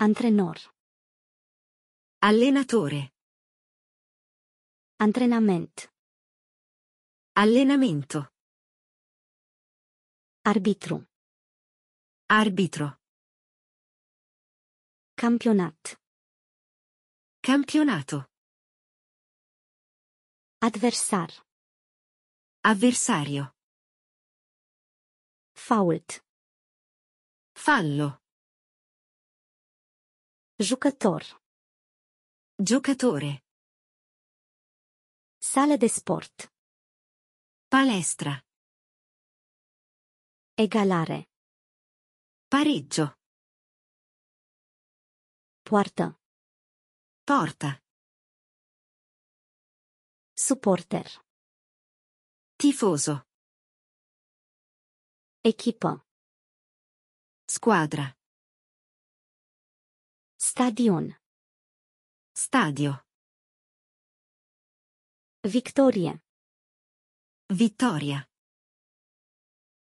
Antrenor. Allenatore. Antrenament. Allenamento. Arbitro. Arbitro. Campionat. Campionato. Adversar. Avversario. Fault. Fallo. Jucator. Giocatore. Sala de sport. Palestra. Egalare. Pareggio. Puerta. Porta. Supporter. Tifoso. Equipa. Squadra. Stadion. Stadio. Victorie. Vittoria.